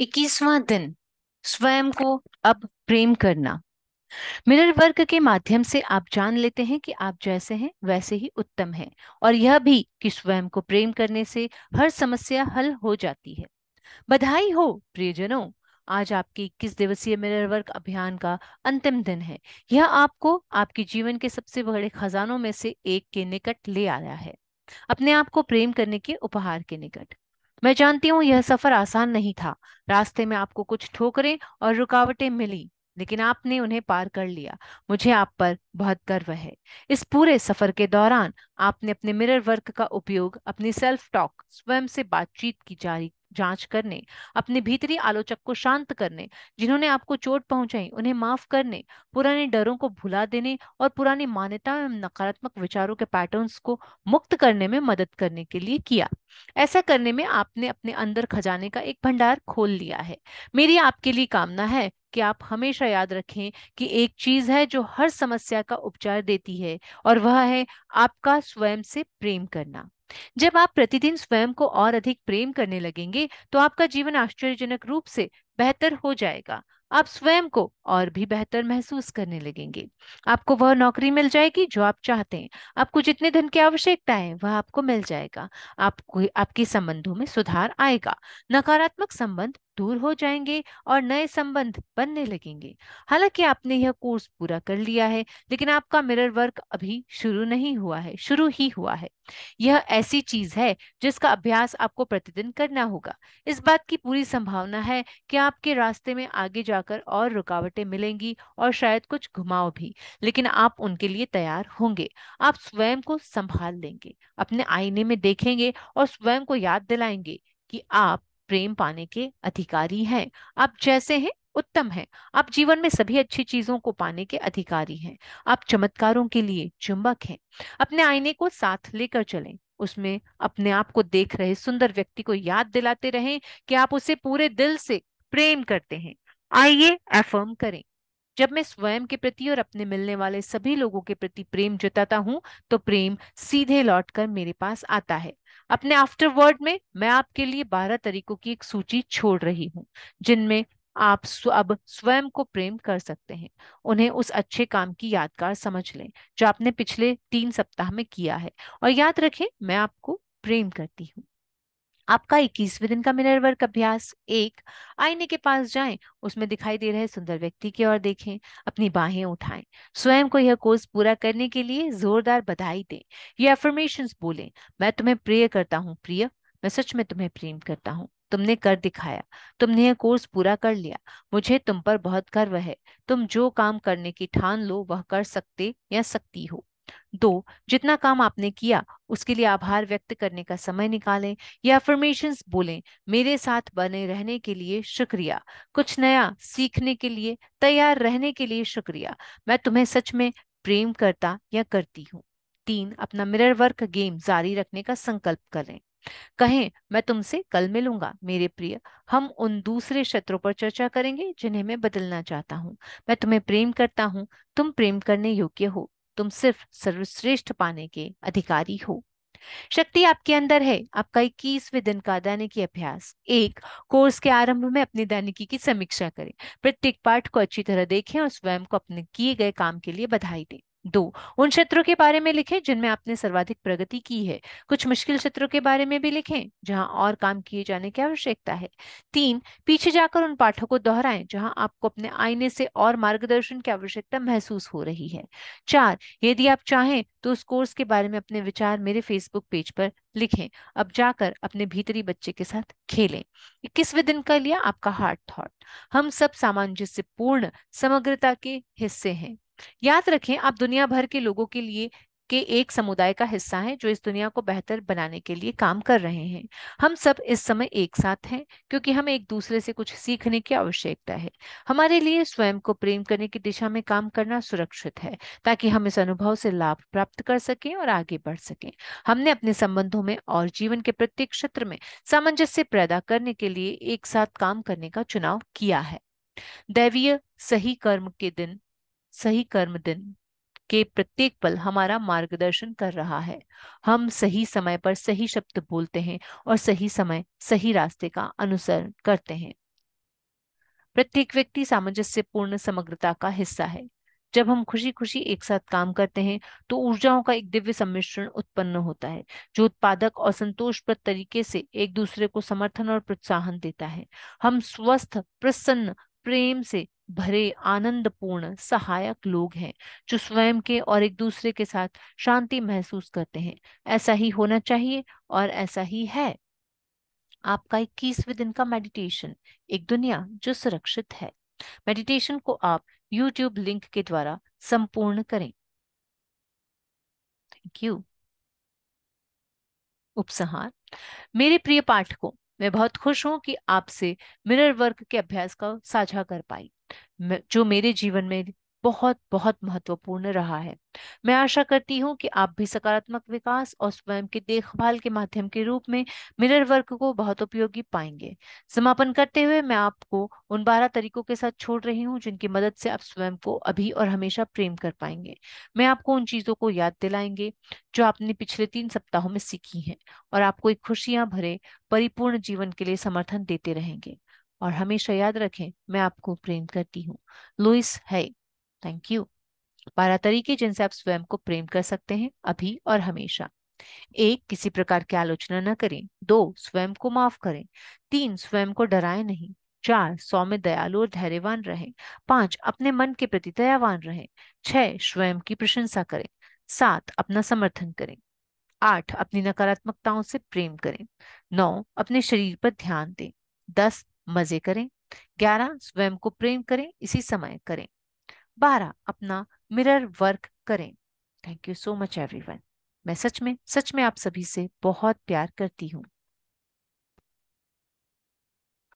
इक्कीसवां दिन स्वयं को अब प्रेम करना मिरर वर्क के माध्यम से आप जान लेते हैं कि आप जैसे हैं वैसे ही उत्तम हैं और यह भी कि स्वयं को प्रेम करने से हर समस्या हल हो जाती है बधाई हो प्रियजनों आज आपके इक्कीस दिवसीय मिरर वर्क अभियान का अंतिम दिन है यह आपको आपके जीवन के सबसे बड़े खजानों में से एक के निकट ले आया है अपने आप को प्रेम करने के उपहार के निकट मैं जानती हूँ यह सफर आसान नहीं था रास्ते में आपको कुछ ठोकरें और रुकावटें मिली लेकिन आपने उन्हें पार कर लिया मुझे आप पर बहुत गर्व है इस पूरे सफर के दौरान आपने अपने मिरर वर्क का उपयोग अपनी सेल्फ टॉक स्वयं से बातचीत की जारी जांच करने अपने भीतरी आलोचक को शांत करने जिन्होंने आपको चोट पहुंचाई उन्हें माफ करने पुराने डरों को भुला देने और पुरानी मान्यता एवं नकारात्मक विचारों के पैटर्न्स को मुक्त करने में मदद करने के लिए किया ऐसा करने में आपने अपने अंदर खजाने का एक भंडार खोल लिया है मेरी आपके लिए कामना है कि आप हमेशा याद रखें कि एक चीज है जो हर समस्या का उपचार देती है और वह है आपका स्वयं से प्रेम करना जब आप प्रतिदिन स्वयं को और अधिक प्रेम करने लगेंगे तो आपका जीवन आश्चर्यजनक रूप से बेहतर हो जाएगा आप स्वयं को और भी बेहतर महसूस करने लगेंगे आपको वह नौकरी मिल जाएगी जो आप चाहते हैं आपको जितने धन की आवश्यकता है वह आपको मिल जाएगा आपको आपके संबंधों में सुधार आएगा नकारात्मक संबंध दूर हो जाएंगे और नए संबंध बनने लगेंगे हालांकि आपने यह कोर्स पूरा कर लिया है लेकिन आपका मिरर वर्क अभी शुरू नहीं हुआ है शुरू ही हुआ है यह ऐसी चीज है जिसका अभ्यास आपको प्रतिदिन करना होगा इस बात की पूरी संभावना है कि आपके रास्ते में आगे जाकर और रुकावटें मिलेंगी और शायद कुछ घुमाव भी लेकिन आप उनके लिए तैयार होंगे आप स्वयं को संभाल लेंगे अपने आईने में देखेंगे और स्वयं को याद दिलाएंगे कि आप प्रेम पाने के अधिकारी हैं आप जैसे हैं उत्तम है आप जीवन में सभी अच्छी चीजों को पाने के अधिकारी हैं आप चमत्कारों के लिए चुंबक हैं अपने आईने को साथ लेकर चलें उसमें अपने आप को देख रहे सुंदर व्यक्ति को याद दिलाते रहें कि आप उसे पूरे दिल से प्रेम करते हैं आइए अफर्म करें जब मैं स्वयं के प्रति और अपने मिलने वाले सभी लोगों के प्रति प्रेम जताता हूं तो प्रेम सीधे लौटकर मेरे पास आता है अपने आफ्टर वर्ड में मैं आपके लिए बारह तरीकों की एक सूची छोड़ रही हूँ जिनमें आप अब स्वयं को प्रेम कर सकते हैं उन्हें उस अच्छे काम की यादगार समझ लें जो आपने पिछले तीन सप्ताह में किया है और याद रखें मैं आपको प्रेम करती हूँ आपका इक्कीसवें दिन का मिरर वर्क अभ्यास एक आईने के पास जाएं उसमें दिखाई दे रहे सुंदर व्यक्ति की ओर देखें अपनी बाहें उठाएं स्वयं को यह कोर्स पूरा करने के लिए जोरदार बधाई दें ये अफर्मेशन बोलें मैं तुम्हें प्रिय करता हूँ प्रिय मैं सच में तुम्हें प्रेम करता हूँ तुमने कर दिखाया तुमने यह कोर्स पूरा कर लिया मुझे तुम पर बहुत गर्व है तुम जो काम करने की ठान लो वह कर सकते या सकती हो दो जितना काम आपने किया उसके लिए आभार व्यक्त करने का समय निकालें या अफर्मेशन बोलें मेरे साथ बने रहने के लिए शुक्रिया कुछ नया सीखने के लिए तैयार रहने के लिए शुक्रिया मैं तुम्हें सच में प्रेम करता या करती हूँ तीन अपना मिरर वर्क गेम जारी रखने का संकल्प करें कहें मैं तुमसे कल मिलूंगा मेरे प्रिय हम उन दूसरे क्षेत्रों पर चर्चा करेंगे जिन्हें मैं बदलना चाहता हूँ मैं तुम्हें प्रेम करता हूँ तुम प्रेम करने योग्य हो तुम सिर्फ सर्वश्रेष्ठ पाने के अधिकारी हो शक्ति आपके अंदर है आपका इक्कीसवें दिन का दैनिकी अभ्यास एक कोर्स के आरंभ में अपनी दैनिकी की समीक्षा करें प्रत्येक पाठ को अच्छी तरह देखें और स्वयं को अपने किए गए काम के लिए बधाई दें दो उन क्षेत्रों के बारे में लिखें जिनमें आपने सर्वाधिक प्रगति की है कुछ मुश्किल क्षेत्रों के बारे में भी लिखें जहां और काम किए जाने की आवश्यकता है तीन पीछे जाकर उन पाठों को दोहराएं जहां आपको अपने आईने से और मार्गदर्शन की आवश्यकता महसूस हो रही है चार यदि आप चाहें तो उस कोर्स के बारे में अपने विचार मेरे फेसबुक पेज पर लिखें अब जाकर अपने भीतरी बच्चे के साथ खेलें इक्कीसवें दिन का लिया आपका हार्ट थॉट हम सब सामंजस्य पूर्ण समग्रता के हिस्से हैं याद रखें आप दुनिया भर के लोगों के लिए के एक समुदाय का हिस्सा हैं जो इस दुनिया को बेहतर बनाने के लिए काम कर रहे हैं हम सब इस समय एक साथ हैं क्योंकि हमें एक दूसरे से कुछ सीखने की आवश्यकता है हमारे लिए स्वयं को प्रेम करने की दिशा में काम करना सुरक्षित है ताकि हम इस अनुभव से लाभ प्राप्त कर सकें और आगे बढ़ सकें हमने अपने संबंधों में और जीवन के प्रत्येक क्षेत्र में सामंजस्य पैदा करने के लिए एक साथ काम करने का चुनाव किया है दैवीय सही कर्म के दिन सही कर्म दिन के प्रत्येक पल हमारा मार्गदर्शन कर रहा है हम सही समय पर सही शब्द बोलते हैं और सही समय सही रास्ते का अनुसरण करते हैं प्रत्येक व्यक्ति सामंजस्यपूर्ण समग्रता का हिस्सा है जब हम खुशी खुशी एक साथ काम करते हैं तो ऊर्जाओं का एक दिव्य सम्मिश्रण उत्पन्न होता है जो उत्पादक और संतोषप्रद तरीके से एक दूसरे को समर्थन और प्रोत्साहन देता है हम स्वस्थ प्रसन्न प्रेम से भरे आनंदपूर्ण सहायक लोग हैं जो स्वयं के और एक दूसरे के साथ शांति महसूस करते हैं ऐसा ही होना चाहिए और ऐसा ही है आपका इक्कीसवें दिन का मेडिटेशन एक दुनिया जो सुरक्षित है मेडिटेशन को आप यूट्यूब लिंक के द्वारा संपूर्ण करें थैंक यू उपसहार मेरे प्रिय पाठकों मैं बहुत खुश हूं कि आपसे मिरर वर्क के अभ्यास का साझा कर पाई जो मेरे जीवन में बहुत बहुत महत्वपूर्ण रहा है मैं आशा करती हूँ कि आप भी सकारात्मक विकास और स्वयं की देखभाल के माध्यम के रूप में मिरर वर्क को बहुत उपयोगी पाएंगे समापन करते हुए मैं आपको उन बारह तरीकों के साथ छोड़ रही हूँ जिनकी मदद से आप स्वयं को अभी और हमेशा प्रेम कर पाएंगे मैं आपको उन चीजों को याद दिलाएंगे जो आपने पिछले तीन सप्ताहों में सीखी है और आपको एक खुशियां भरे परिपूर्ण जीवन के लिए समर्थन देते रहेंगे और हमेशा याद रखें मैं आपको प्रेम करती हूँ लुइस है थैंक यू बारह तरीके जिनसे आप स्वयं को प्रेम कर सकते हैं अभी और हमेशा एक किसी प्रकार की आलोचना न करें दो स्वयं को माफ करें तीन स्वयं को डराए नहीं चार सौ में दयालु और धैर्यवान रहें पांच अपने मन के प्रति दयावान रहें छह स्वयं की प्रशंसा करें सात अपना समर्थन करें आठ अपनी नकारात्मकताओं से प्रेम करें नौ अपने शरीर पर ध्यान दें दस मजे करें ग्यारह स्वयं को प्रेम करें इसी समय करें बारह अपना मिरर वर्क करें thank you so much everyone मैं सच में सच में आप सभी से बहुत प्यार करती हूँ